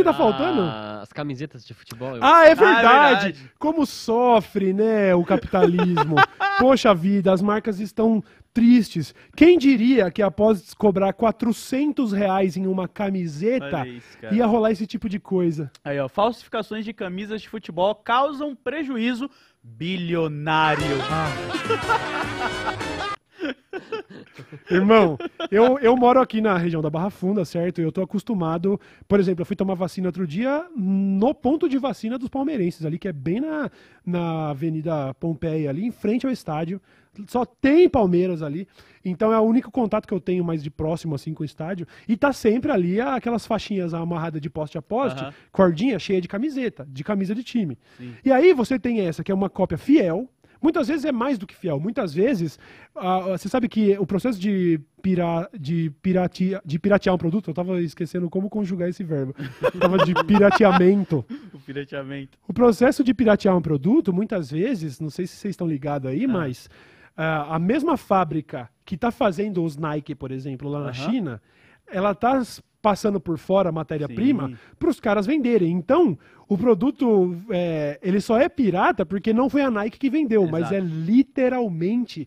que tá faltando? As camisetas de futebol. Eu... Ah, é, ah é verdade. Ah, é verdade. Como sofre, né, o capitalismo. Poxa vida, as marcas estão tristes. Quem diria que após cobrar 400 reais em uma camiseta, isso, ia rolar esse tipo de coisa? Aí, ó, falsificações de camisas de futebol causam prejuízo bilionário. Ah. Irmão, eu, eu moro aqui na região da Barra Funda, certo? Eu tô acostumado. Por exemplo, eu fui tomar vacina outro dia no ponto de vacina dos palmeirenses, ali, que é bem na, na Avenida Pompeia, ali, em frente ao estádio. Só tem Palmeiras ali. Então é o único contato que eu tenho mais de próximo, assim, com o estádio. E tá sempre ali aquelas faixinhas amarradas de poste a poste, uhum. cordinha cheia de camiseta, de camisa de time. Sim. E aí você tem essa, que é uma cópia fiel Muitas vezes é mais do que fiel. Muitas vezes, uh, você sabe que o processo de, pira, de, piratia, de piratear um produto, eu estava esquecendo como conjugar esse verbo. estava de pirateamento. o pirateamento. O processo de piratear um produto, muitas vezes, não sei se vocês estão ligados aí, ah. mas uh, a mesma fábrica que está fazendo os Nike, por exemplo, lá na uh -huh. China, ela está passando por fora a matéria-prima para os caras venderem. Então, o produto é, ele só é pirata porque não foi a Nike que vendeu, Exato. mas é literalmente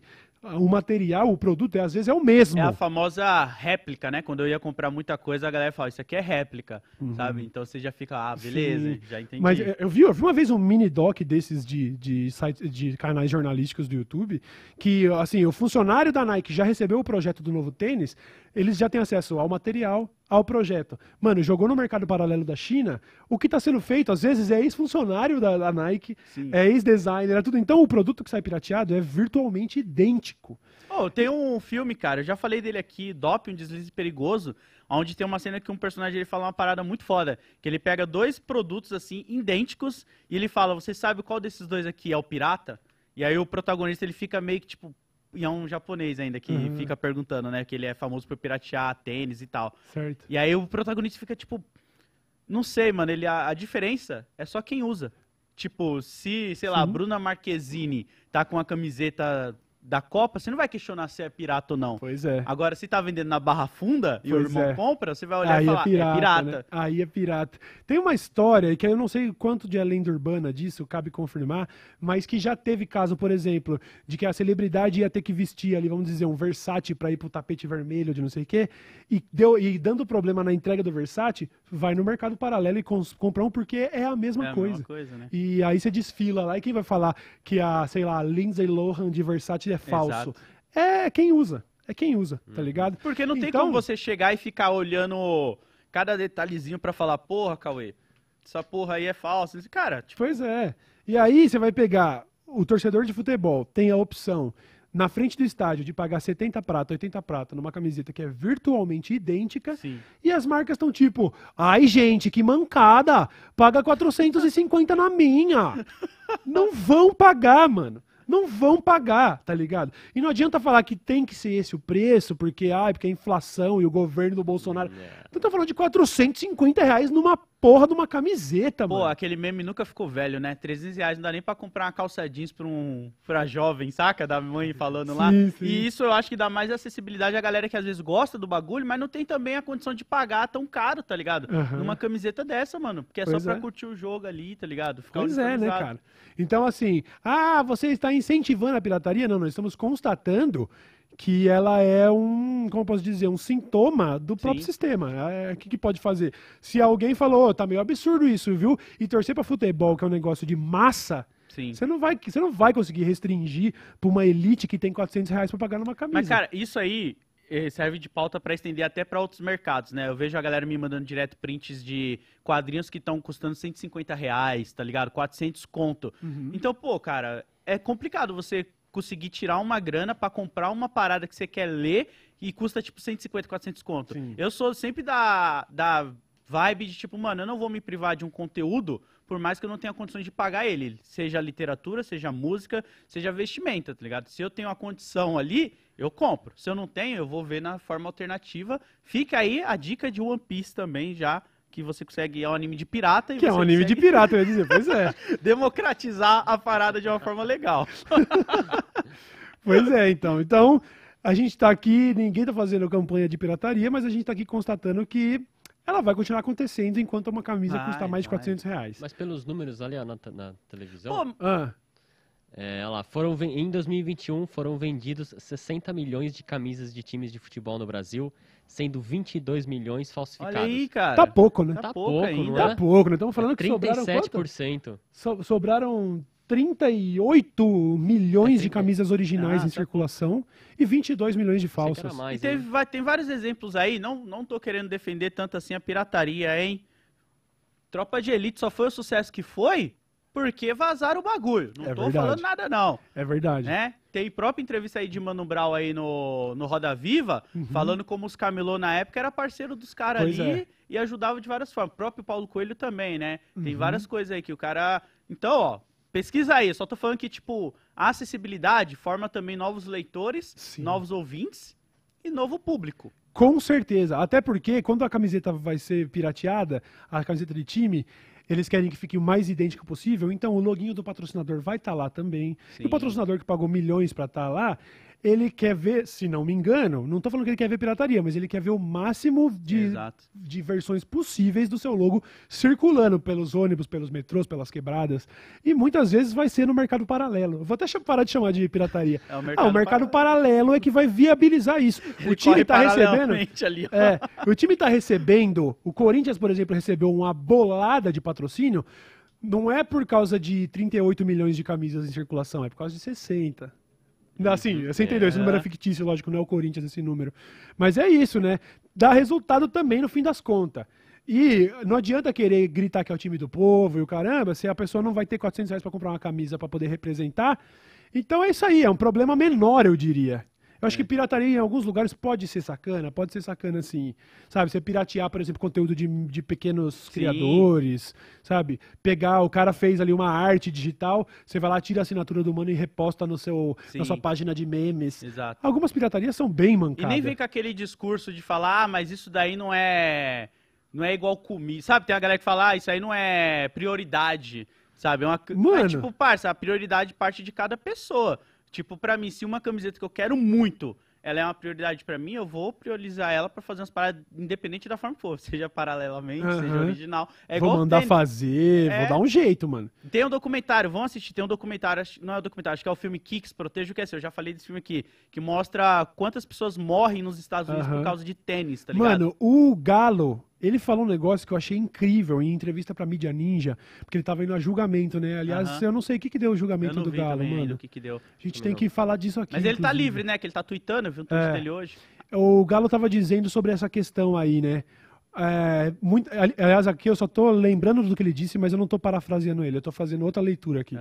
o material, o produto, é, às vezes é o mesmo. É a famosa réplica, né? Quando eu ia comprar muita coisa, a galera fala, isso aqui é réplica, uhum. sabe? Então você já fica, ah, beleza, Sim. já entendi. Mas é, eu vi, eu vi uma vez um mini doc desses de, de, sites, de canais jornalísticos do YouTube, que, assim, o funcionário da Nike já recebeu o projeto do novo tênis, eles já têm acesso ao material, ao projeto. Mano, jogou no mercado paralelo da China, o que está sendo feito, às vezes, é ex-funcionário da, da, Nike, Sim. é ex-designer, é tudo. Então, o produto que sai pirateado é virtualmente idêntico. Oh, tem um filme, cara, eu já falei dele aqui, Dope, um deslize perigoso, onde tem uma cena que um personagem ele fala uma parada muito foda, que ele pega dois produtos, assim, idênticos, e ele fala, você sabe qual desses dois aqui é o pirata? E aí o protagonista, ele fica meio que, tipo, e é um japonês ainda que uhum. fica perguntando, né? Que ele é famoso por piratear tênis e tal. Certo. E aí o protagonista fica tipo. Não sei, mano. Ele, a, a diferença é só quem usa. Tipo, se, sei lá, Bruna Marquezine tá com a camiseta da Copa, você não vai questionar se é pirata ou não. Pois é. Agora, se tá vendendo na barra funda e pois o irmão é. compra, você vai olhar aí e é falar, é pirata. É pirata. Né? Aí é pirata. Tem uma história que eu não sei quanto de lenda urbana disso, cabe confirmar, mas que já teve caso, por exemplo, de que a celebridade ia ter que vestir ali, vamos dizer, um Versace para ir pro tapete vermelho de não sei o quê, e, deu, e dando problema na entrega do Versace, vai no mercado paralelo e cons, compra um porque é a mesma é a Mesma coisa né? E aí você desfila lá e quem vai falar que a, sei lá, Lindsay Lohan de Versace é falso. Exato. É quem usa. É quem usa, tá uhum. ligado? Porque não tem então... como você chegar e ficar olhando cada detalhezinho para falar, porra, Cauê, essa porra aí é falsa. Cara, tipo... Pois é. E aí você vai pegar o torcedor de futebol, tem a opção na frente do estádio de pagar 70 prata, 80 prata numa camiseta que é virtualmente idêntica. Sim. E as marcas estão tipo, ai gente, que mancada, paga 450 na minha. Não vão pagar, mano. Não vão pagar, tá ligado? E não adianta falar que tem que ser esse o preço, porque, ai, porque a é inflação e o governo do Bolsonaro. Yeah. Tu tá falando de 450 reais numa porra de uma camiseta, mano. Pô, aquele meme nunca ficou velho, né? 300 reais não dá nem pra comprar uma calça jeans pra, um, pra jovem, saca? Da mãe falando lá. Sim, sim. E isso eu acho que dá mais acessibilidade à galera que às vezes gosta do bagulho, mas não tem também a condição de pagar tão caro, tá ligado? Uhum. Numa camiseta dessa, mano. Porque é pois só pra é. curtir o jogo ali, tá ligado? Ficar pois é, né, cara? Então, assim, ah, você está incentivando a pirataria, não, nós estamos constatando que ela é um, como posso dizer, um sintoma do Sim. próprio sistema. É, é, o é, que, que, pode fazer? Se alguém falou, oh, tá meio absurdo isso, viu? E torcer para futebol, que é um negócio de massa, Sim. Você não vai, você não vai conseguir restringir para uma elite que tem 400 reais para pagar numa camisa. Mas, cara, isso aí eh, serve de pauta para estender até para outros mercados, né? Eu vejo a galera me mandando direto prints de quadrinhos que estão custando 150 reais, tá ligado? 400 conto. Uhum. Então, pô, cara, é complicado você conseguir tirar uma grana para comprar uma parada que você quer ler e custa tipo 150, 400 conto. Sim. Eu sou sempre da, da vibe de tipo, mano, eu não vou me privar de um conteúdo por mais que eu não tenha condições de pagar ele, seja literatura, seja música, seja vestimenta, tá ligado? Se eu tenho a condição ali, eu compro. Se eu não tenho, eu vou ver na forma alternativa. Fica aí a dica de One Piece também já que você consegue é um anime de pirata que é um anime consegue... de pirata eu ia dizer pois é democratizar a parada de uma forma legal pois é então então a gente está aqui ninguém está fazendo campanha de pirataria mas a gente está aqui constatando que ela vai continuar acontecendo enquanto uma camisa vai, custa mais vai. de 400 reais. Mas pelos números ali ó, na, na televisão, Pô, ah. É, lá, foram, em 2021 foram vendidos 60 milhões de camisas de times de futebol no Brasil, sendo 22 milhões falsificados Olha aí, cara. Tá pouco, né? Tá, tá pouco, pouco ainda. Não é? Tá pouco, né? Estamos falando é que sobraram 37%. So, sobraram 38 milhões é, de camisas originais ah, em tá circulação e 22 milhões de falsas. Mais, teve, vai, tem vários exemplos aí, não, não tô querendo defender tanto assim a pirataria, hein? Tropa de Elite só foi o sucesso que foi porque vazaram o bagulho. Não é tô verdade. falando nada, não. É verdade. Né? Tem própria entrevista aí de Mano Brau aí no, no Roda Viva, uhum. falando como os Camelô na época era parceiro dos caras ali é. e ajudava de várias formas. O próprio Paulo Coelho também, né? Tem uhum. várias coisas aí que o cara. Então, ó, pesquisa aí. Só tô falando que, tipo, a acessibilidade forma também novos leitores, Sim. novos ouvintes e novo público. Com certeza. Até porque quando a camiseta vai ser pirateada, a camiseta de time, eles querem que fique o mais idêntico possível, então o loginho do patrocinador vai estar tá lá também. Sim. E o patrocinador que pagou milhões para estar tá lá, ele quer ver, se não me engano, não estou falando que ele quer ver pirataria, mas ele quer ver o máximo de, de versões possíveis do seu logo circulando pelos ônibus, pelos metrôs, pelas quebradas. E muitas vezes vai ser no mercado paralelo. vou até parar de chamar de pirataria. É o mercado, ah, o mercado paralelo. paralelo. é que vai viabilizar isso. Ele o time está recebendo. Ali, é, o time está recebendo. O Corinthians, por exemplo, recebeu uma bolada de patrocínio. Não é por causa de 38 milhões de camisas em circulação, é por causa de 60. Assim, uhum. você entendeu? Esse número é, é fictício, lógico, não é o Corinthians esse número. Mas é isso, né? Dá resultado também no fim das contas. E não adianta querer gritar que é o time do povo e o caramba, se a pessoa não vai ter 400 reais para comprar uma camisa para poder representar. Então é isso aí, é um problema menor, eu diria. Eu acho que é. pirataria em alguns lugares pode ser sacana, pode ser sacana assim, sabe? Você piratear, por exemplo, conteúdo de, de pequenos Sim. criadores, sabe? Pegar, o cara fez ali uma arte digital, você vai lá, tira a assinatura do mano e reposta no seu, na sua página de memes. Exato. Algumas piratarias são bem mancadas. E nem vem com aquele discurso de falar, ah, mas isso daí não é, não é igual comida. Sabe, tem a galera que fala, ah, isso aí não é prioridade, sabe? É uma, é Mano. É tipo, parça, a prioridade parte de cada pessoa. Tipo, para mim, se uma camiseta que eu quero muito, ela é uma prioridade para mim, eu vou priorizar ela para fazer umas paradas independente da forma que for, seja paralelamente, uhum. seja original. É vou mandar tênis. fazer, é... vou dar um jeito, mano. Tem um documentário, vão assistir, tem um documentário, não é um documentário, acho que é o filme Kicks, Proteja o que é seu, eu já falei desse filme aqui, que mostra quantas pessoas morrem nos Estados Unidos uhum. por causa de tênis, tá ligado? Mano, o Galo, ele falou um negócio que eu achei incrível em entrevista pra mídia ninja, porque ele tava indo a julgamento, né? Aliás, eu não sei o que, que deu o julgamento do Galo, também mano. o que, que deu. A gente tem que falar disso aqui. Mas ele tá livre, né? Que ele tá tweetando, eu vi um tweet É. dele hoje. O Galo tava dizendo sobre essa questão aí, né? É, muito, aliás, aqui eu só tô lembrando do que ele disse, mas eu não tô parafraseando ele, eu tô fazendo outra leitura aqui.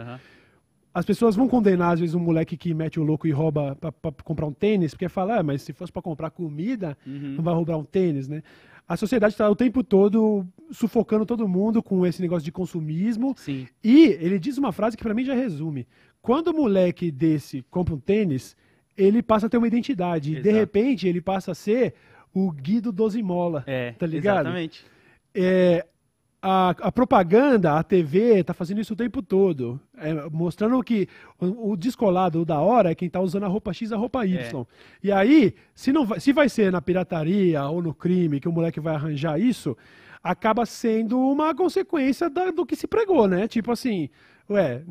As pessoas vão condenar, às vezes, um moleque que mete o louco e rouba pra, comprar um tênis, porque fala, ah, mas se fosse pra comprar comida, uhum. não vai roubar um tênis, né? a sociedade está o tempo todo sufocando todo mundo com esse negócio de consumismo. Sim. E ele diz uma frase que para mim já resume. Quando o moleque desse compra um tênis, ele passa a ter uma identidade. Exato. De repente, ele passa a ser o Guido Dozimola. É, tá ligado? Exatamente. É, a, a, propaganda, a TV, está fazendo isso o tempo todo. É, mostrando que o, o, descolado o da hora é quem está usando a roupa X a roupa Y. É. E aí, se, não vai, se vai ser na pirataria ou no crime que o moleque vai arranjar isso, acaba sendo uma consequência da, do que se pregou, né? Tipo assim, Ué,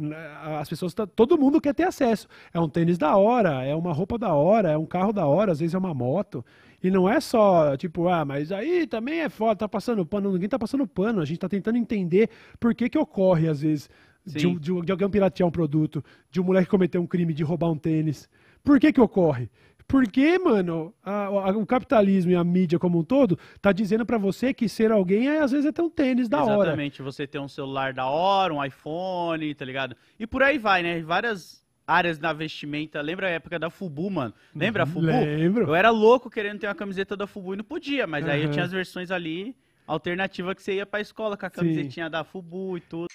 as pessoas, tá, todo mundo quer ter acesso. É um tênis da hora, é uma roupa da hora, é um carro da hora, às vezes é uma moto. E não é só, tipo, ah, mas aí também é foda, tá passando pano, ninguém tá passando pano, a gente tá tentando entender por que que ocorre, às vezes, de, de, de, alguém piratear um produto, de um moleque cometer um crime de roubar um tênis. Por que que ocorre? Porque, mano, a, a, o capitalismo e a mídia como um todo tá dizendo para você que ser alguém é, às vezes é ter um tênis da Exatamente, hora. Exatamente, você ter um celular da hora, um iPhone, tá ligado? E por aí vai, né? Várias áreas na vestimenta. Lembra a época da Fubu, mano? Lembra a Fubu? Lembro. Eu era louco querendo ter uma camiseta da Fubu e não podia, mas uhum. aí eu tinha as versões ali, alternativa que você ia pra escola com a camisetinha Sim. da Fubu e tudo.